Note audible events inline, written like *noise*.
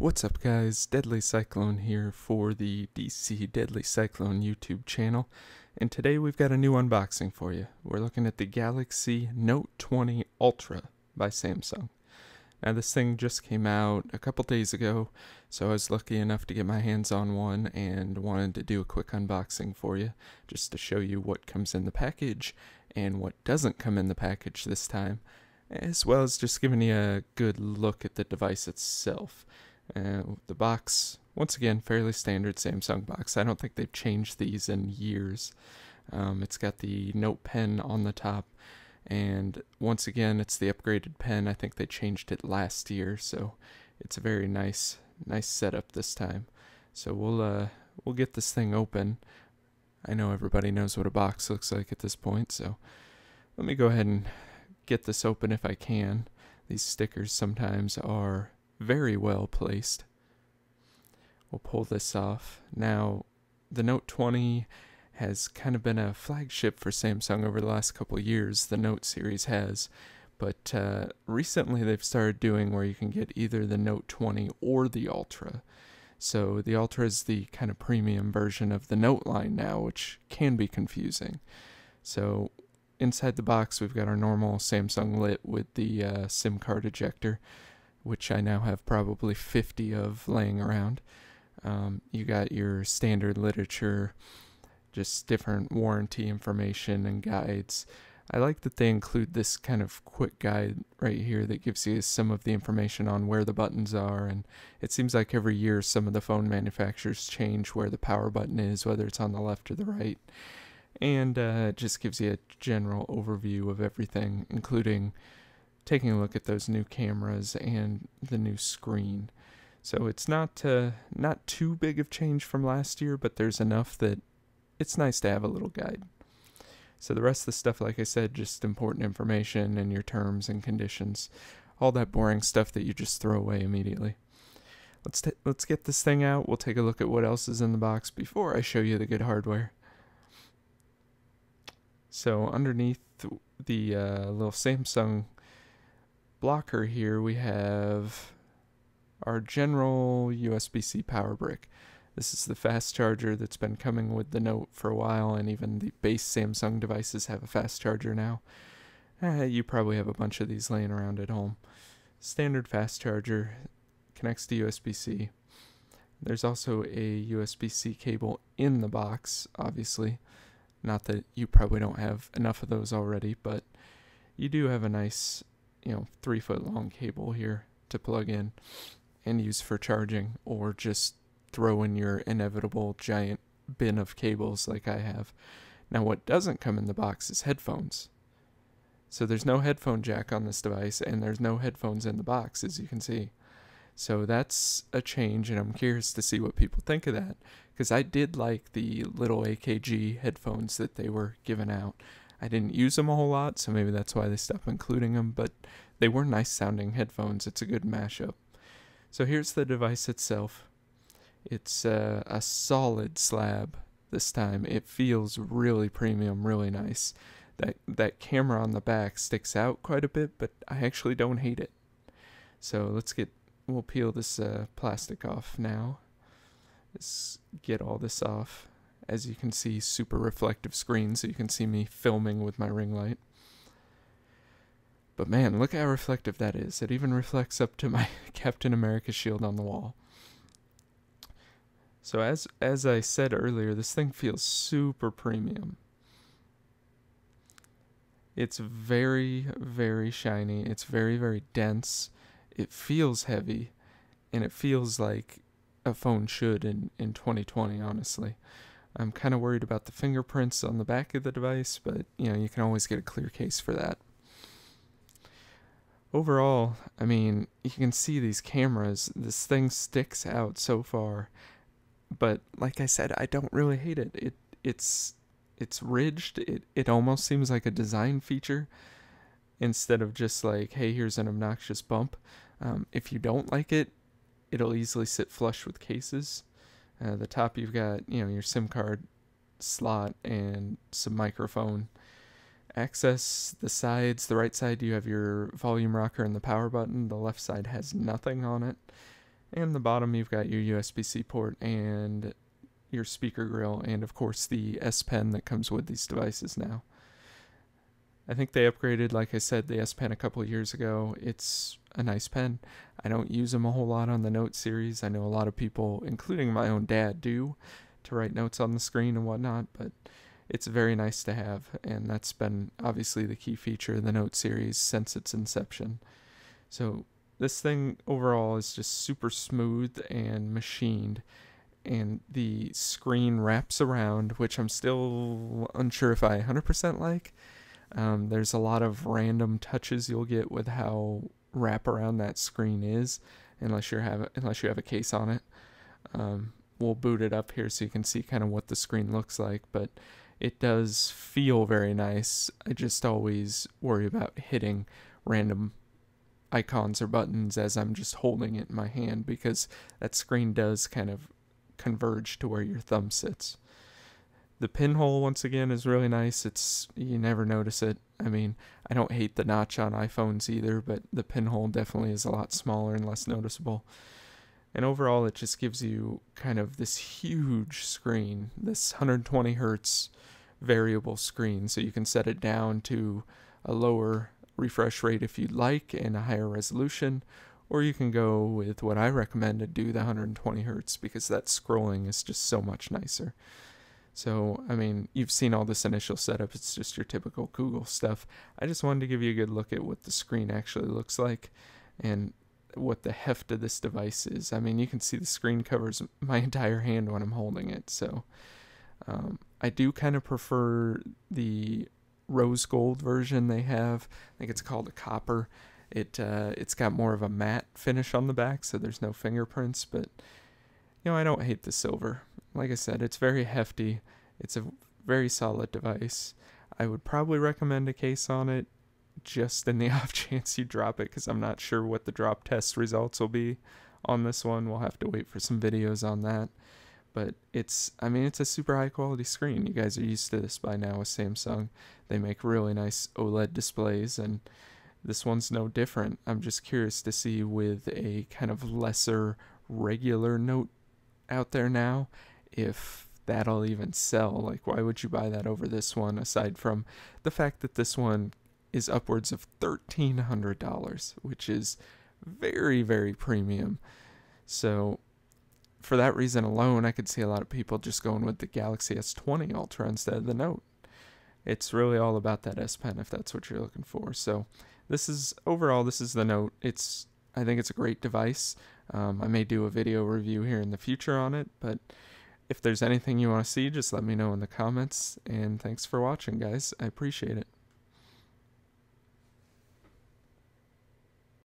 What's up guys, Deadly Cyclone here for the DC Deadly Cyclone YouTube channel, and today we've got a new unboxing for you. We're looking at the Galaxy Note 20 Ultra by Samsung. Now this thing just came out a couple days ago, so I was lucky enough to get my hands on one and wanted to do a quick unboxing for you, just to show you what comes in the package and what doesn't come in the package this time, as well as just giving you a good look at the device itself. Uh, the box, once again, fairly standard Samsung box. I don't think they've changed these in years. Um, it's got the note pen on the top, and once again, it's the upgraded pen. I think they changed it last year, so it's a very nice, nice setup this time. So we'll uh, we'll get this thing open. I know everybody knows what a box looks like at this point, so let me go ahead and get this open if I can. These stickers sometimes are very well placed. We'll pull this off. Now, the Note 20 has kind of been a flagship for Samsung over the last couple years, the Note series has. But uh, recently they've started doing where you can get either the Note 20 or the Ultra. So the Ultra is the kind of premium version of the Note line now, which can be confusing. So inside the box, we've got our normal Samsung Lit with the uh, SIM card ejector which I now have probably 50 of laying around. Um, you got your standard literature, just different warranty information and guides. I like that they include this kind of quick guide right here that gives you some of the information on where the buttons are. And it seems like every year some of the phone manufacturers change where the power button is, whether it's on the left or the right. And uh, it just gives you a general overview of everything, including taking a look at those new cameras and the new screen. So it's not uh, not too big of change from last year, but there's enough that it's nice to have a little guide. So the rest of the stuff, like I said, just important information and your terms and conditions, all that boring stuff that you just throw away immediately. Let's let's get this thing out. We'll take a look at what else is in the box before I show you the good hardware. So underneath the uh, little Samsung blocker here, we have our general USB-C power brick. This is the fast charger that's been coming with the Note for a while, and even the base Samsung devices have a fast charger now. Eh, you probably have a bunch of these laying around at home. Standard fast charger connects to USB-C. There's also a USB-C cable in the box, obviously. Not that you probably don't have enough of those already, but you do have a nice you know, three foot long cable here to plug in and use for charging, or just throw in your inevitable giant bin of cables like I have. Now, what doesn't come in the box is headphones. So there's no headphone jack on this device, and there's no headphones in the box, as you can see. So that's a change, and I'm curious to see what people think of that, because I did like the little AKG headphones that they were giving out. I didn't use them a whole lot, so maybe that's why they stopped including them, but they were nice sounding headphones. It's a good mashup. So here's the device itself. It's uh, a solid slab this time. It feels really premium, really nice. That, that camera on the back sticks out quite a bit, but I actually don't hate it. So let's get, we'll peel this uh, plastic off now. Let's get all this off as you can see, super reflective screen, so you can see me filming with my ring light. But man, look how reflective that is. It even reflects up to my *laughs* Captain America shield on the wall. So as as I said earlier, this thing feels super premium. It's very very shiny. It's very very dense. It feels heavy and it feels like a phone should in in 2020, honestly. I'm kind of worried about the fingerprints on the back of the device, but you know, you can always get a clear case for that. Overall, I mean, you can see these cameras, this thing sticks out so far, but like I said, I don't really hate it. It it's it's ridged. It it almost seems like a design feature instead of just like, hey, here's an obnoxious bump. Um, if you don't like it, it'll easily sit flush with cases. Uh, the top you've got you know your SIM card slot and some microphone access. The sides, the right side you have your volume rocker and the power button. The left side has nothing on it. And the bottom you've got your USB-C port and your speaker grill and of course the S Pen that comes with these devices now. I think they upgraded, like I said, the S Pen a couple years ago. It's a nice pen. I don't use them a whole lot on the note series. I know a lot of people, including my own dad, do to write notes on the screen and whatnot, but it's very nice to have, and that's been obviously the key feature of the note series since its inception. So this thing overall is just super smooth and machined and the screen wraps around, which I'm still unsure if I 100% like. Um, there's a lot of random touches you'll get with how wrap around that screen is, unless you have unless you have a case on it. Um, we'll boot it up here so you can see kind of what the screen looks like, but it does feel very nice. I just always worry about hitting random icons or buttons as I'm just holding it in my hand because that screen does kind of converge to where your thumb sits. The pinhole once again is really nice. It's you never notice it. I mean, I don't hate the notch on iPhones either, but the pinhole definitely is a lot smaller and less noticeable. And overall, it just gives you kind of this huge screen, this 120 hertz variable screen. So you can set it down to a lower refresh rate if you'd like and a higher resolution, or you can go with what I recommend to do the 120 hertz because that scrolling is just so much nicer. So, I mean, you've seen all this initial setup. It's just your typical Google stuff. I just wanted to give you a good look at what the screen actually looks like and what the heft of this device is. I mean, you can see the screen covers *laughs* my entire hand when I'm holding it. So, um, I do kind of prefer the rose gold version they have. I think it's called a copper. It uh, it's got more of a matte finish on the back, so there's no fingerprints, but you know, I don't hate the silver. Like I said, it's very hefty. It's a very solid device. I would probably recommend a case on it just in the *laughs* off chance you drop it because I'm not sure what the drop test results will be on this one. We'll have to wait for some videos on that. But it's, I mean, it's a super high quality screen. You guys are used to this by now with Samsung. They make really nice OLED displays, and this one's no different. I'm just curious to see with a kind of lesser regular Note out there now, if that'll even sell. Like, why would you buy that over this one, aside from the fact that this one is upwards of $1,300, which is very, very premium. So, for that reason alone, I could see a lot of people just going with the Galaxy S20 Ultra instead of the Note. It's really all about that S Pen if that's what you're looking for. So, this is overall, this is the Note. It's I think it's a great device. Um, I may do a video review here in the future on it, but if there's anything you want to see, just let me know in the comments. And thanks for watching, guys. I appreciate it.